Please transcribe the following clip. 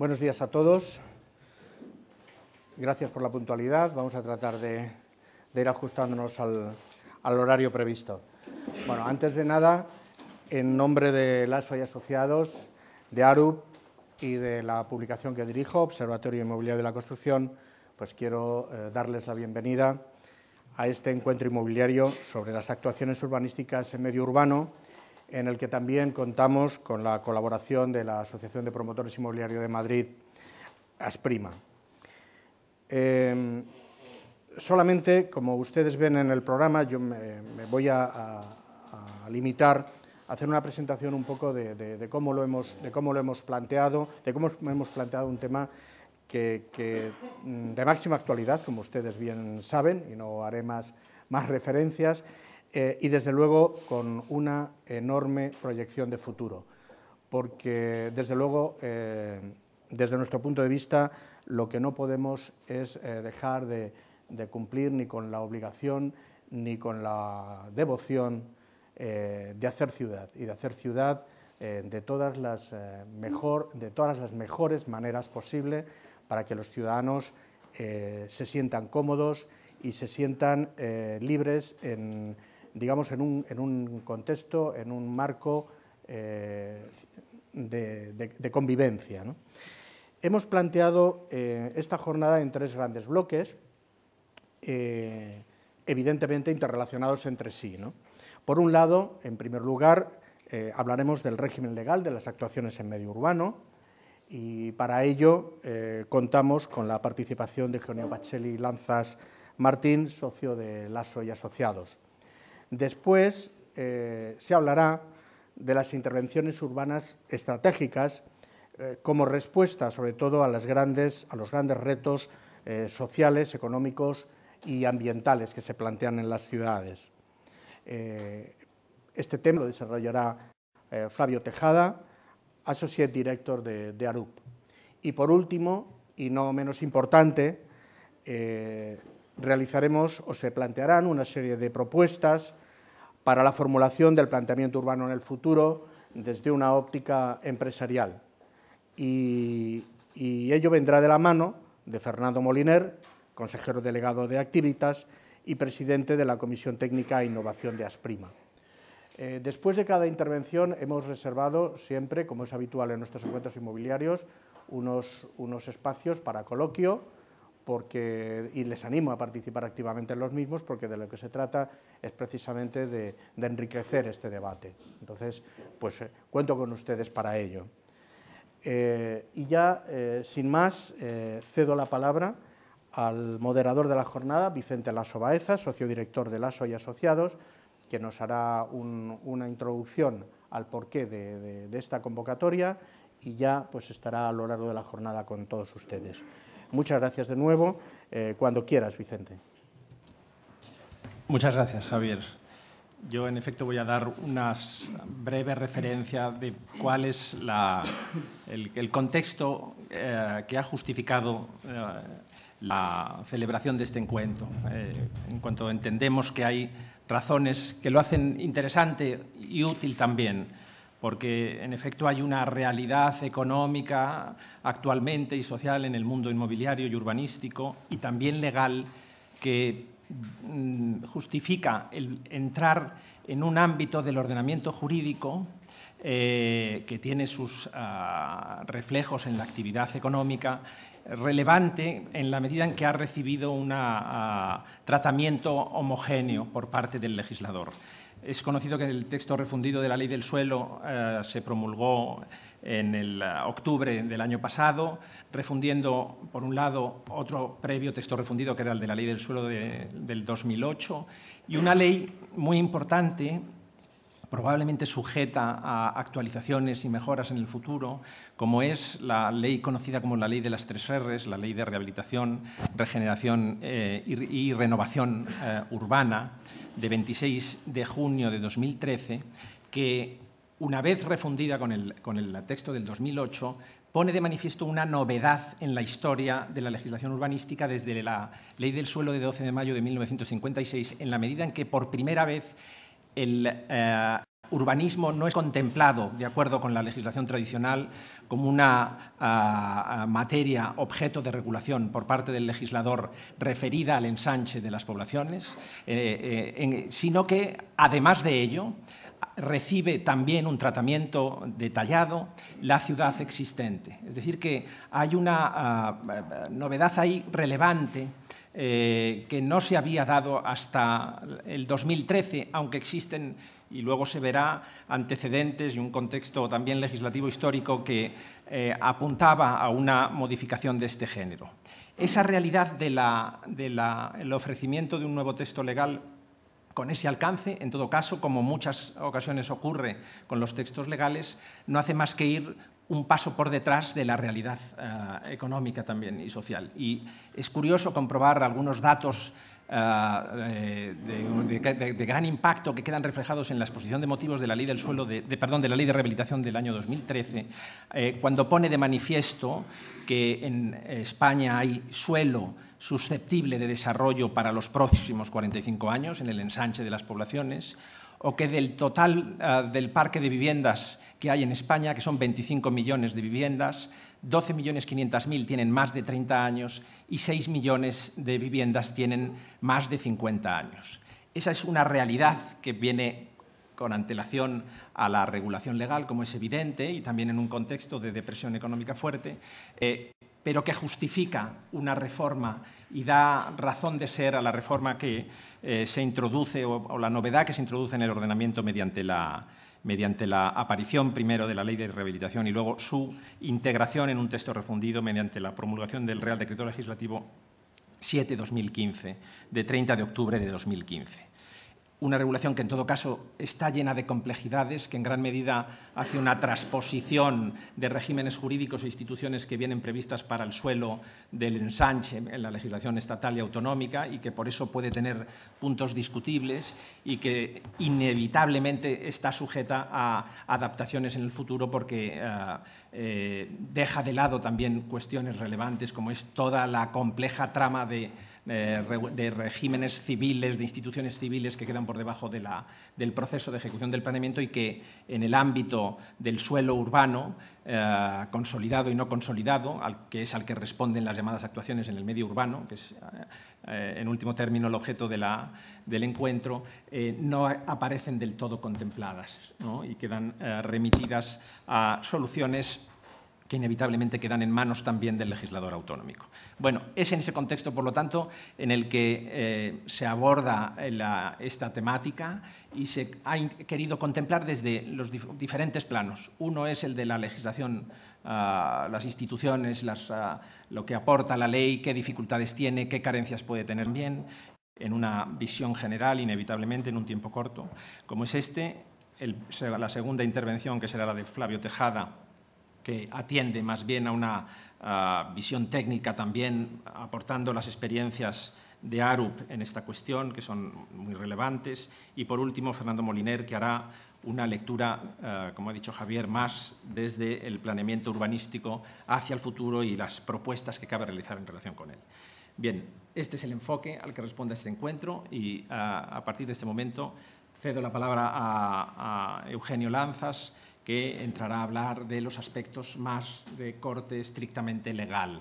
Buenos días a todos. Gracias por la puntualidad. Vamos a tratar de, ir ajustándonos al, horario previsto. Bueno, antes de nada, en nombre de LASO y Asociados, de ARUP y de la publicación que dirijo, Observatorio Inmobiliario de la Construcción, pues quiero eh, darles la bienvenida a este encuentro inmobiliario sobre las actuaciones urbanísticas en medio urbano en el que también contamos con la colaboración de la Asociación de Promotores Inmobiliarios de Madrid, Asprima. Em, solamente, como ustedes ven en el programa, yo me, voy a, limitar a hacer una presentación un poco de, cómo lo hemos, de cómo lo hemos planteado, de cómo hemos planteado un tema que, mm, de máxima actualidad, como ustedes bien saben, y no haré más, más referencias, eh, y desde luego con una enorme proyección de futuro, porque desde luego, eh, desde nuestro punto de vista, lo que no podemos es eh, dejar de, cumplir ni con la obligación ni con la devoción de hacer ciudad y de hacer ciudad de todas, las, mejor, de todas las mejores maneras posible para que los ciudadanos se sientan cómodos y se sientan libres en, digamos, en un, contexto, en un marco eh, de, convivencia. Hemos planteado eh, esta jornada en tres grandes bloques, eh, evidentemente interrelacionados entre sí. Por un lado, en primer lugar, hablaremos del régimen legal de las actuaciones en medio urbano y para ello contamos con la participación de Geoneo Pacelli Lanzas Martín, socio de LASO y Asociados. Después eh, se hablará de las intervenciones urbanas estratégicas eh, como respuesta sobre todo a, los grandes retos eh, sociales, económicos y ambientales que se plantean en las ciudades. este tema lo desarrollará Flavio Tejada, Associate Director de, ARUP. Y por último, y no menos importante, realizaremos o se plantearán una serie de propuestas para la formulación del planteamiento urbano en el futuro desde una óptica empresarial. Y, ello vendrá de la mano de Fernando Moliner, consejero delegado de Activitas y presidente de la Comisión Técnica e Innovación de Asprima. Eh, después de cada intervención hemos reservado siempre, como es habitual en nuestros encuentros inmobiliarios, unos, unos espacios para coloquio, porque, y les animo a participar activamente en los mismos, porque de lo que se trata es precisamente de, enriquecer este debate. Entonces, pues eh, cuento con ustedes para ello. Eh, y ya, eh, sin más, cedo la palabra al moderador de la jornada, Vicente Lasso Baeza, socio director de Lasso y Asociados, que nos hará una introducción al porqué de, esta convocatoria y ya pues estará a lo largo de la jornada con todos ustedes. Muchas gracias de nuevo. Eh, cuando quieras, Vicente. Muchas gracias, Javier. Yo, en efecto, voy a dar una breve referencia de cuál es el, contexto eh, que ha justificado eh, la celebración de este encuentro. en cuanto entendemos que hay razones que lo hacen interesante y útil también porque en efecto hay una realidad económica actualmente y social en el mundo inmobiliario y urbanístico y también legal que mm, justifica el entrar en un ámbito del ordenamiento jurídico eh, que tiene sus ah, reflejos en la actividad económica relevante en la medida en que ha recibido un ah, tratamiento homogéneo por parte del legislador. Es conocido que el texto refundido de la Ley del Suelo eh, se promulgó en el ah, octubre del año pasado, refundiendo, por un lado, otro previo texto refundido, que era el de la Ley del Suelo del 2008, y una ley muy importante probablemente sujeta a actualizaciones y mejoras en el futuro, como es la ley conocida como la ley de las tres Rs, la ley de rehabilitación, regeneración eh, y, renovación eh, urbana, de 26 de junio de 2013, que una vez refundida con el, con el texto del 2008, pone de manifiesto una novedad en la historia de la legislación urbanística desde la Ley del Suelo de 12 de mayo de 1956, en la medida en que por primera vez el eh, urbanismo no es contemplado, de acuerdo con la legislación tradicional, como una ah, ah, materia objeto de regulación por parte del legislador referida al ensanche de las poblaciones, eh, eh, sino que, además de ello, recibe también un tratamiento detallado la ciudad existente. Es decir, que hay una ah, novedad ahí relevante eh, que no se había dado hasta el 2013, aunque existen, y luego se verá, antecedentes y un contexto también legislativo histórico que eh, apuntaba a una modificación de este género. Esa realidad del ofrecimiento de un nuevo texto legal con ese alcance, en todo caso, como muchas ocasiones ocurre con los textos legales, no hace más que ir un paso por detrás de la realidad eh, económica también y social. Y es curioso comprobar algunos datos eh, de, gran impacto que quedan reflejados en la exposición de motivos de la ley del suelo, de, perdón, de la ley de rehabilitación del año 2013, eh, cuando pone de manifiesto que en España hay suelo susceptible de desarrollo para los próximos 45 años en el ensanche de las poblaciones, o que del total del parque de viviendas que hay en España, que son 25 millones de viviendas, 12.500.000 tienen más de 30 años y 6 millones de viviendas tienen más de 50 años. Esa es una realidad que viene con antelación a la regulación legal, como es evidente, y también en un contexto de depresión económica fuerte, eh, pero que justifica una reforma y da razón de ser a la reforma que eh, se introduce o, la novedad que se introduce en el ordenamiento mediante la, mediante la aparición primero de la Ley de Rehabilitación y luego su integración en un texto refundido mediante la promulgación del Real Decreto Legislativo 7-2015, de 30 de octubre de 2015 una regulación que en todo caso está llena de complejidades, que en gran medida hace una transposición de regímenes jurídicos e instituciones que vienen previstas para el suelo del ensanche en la legislación estatal y autonómica y que por eso puede tener puntos discutibles y que inevitablemente está sujeta a adaptaciones en el futuro porque eh, eh, deja de lado también cuestiones relevantes como es toda la compleja trama de eh, de regímenes civiles, de instituciones civiles que quedan por debajo del proceso de ejecución del planeamiento y que en el ámbito del suelo urbano, eh, consolidado y no consolidado, al, que es al que responden las llamadas actuaciones en el medio urbano, que es eh, en último término el objeto del encuentro, no aparecen del todo contempladas y quedan remitidas a soluciones que inevitablemente quedan en manos también del legislador autonómico. Bueno, es en ese contexto, por lo tanto, en el que eh, se aborda eh, esta temática y se ha querido contemplar desde los diferentes planos. Uno es el de la legislación, ah, las instituciones, ah, lo que aporta la ley, qué dificultades tiene, qué carencias puede tener bien, en una visión general, inevitablemente, en un tiempo corto, como es este. la segunda intervención, que será la de Flavio Tejada, que atiende más bien a una visión técnica también, aportando las experiencias de ARUP en esta cuestión, que son muy relevantes. Y por último, Fernando Moliner, que hará una lectura, eh, como ha dicho Javier, más desde el planeamiento urbanístico hacia el futuro y las propuestas que cabe realizar en relación con él. Bien, este es el enfoque al que responde este encuentro y eh, a partir de este momento cedo la palabra a Eugenio Lanzas, que entrará a hablar de los aspectos más de corte estrictamente legal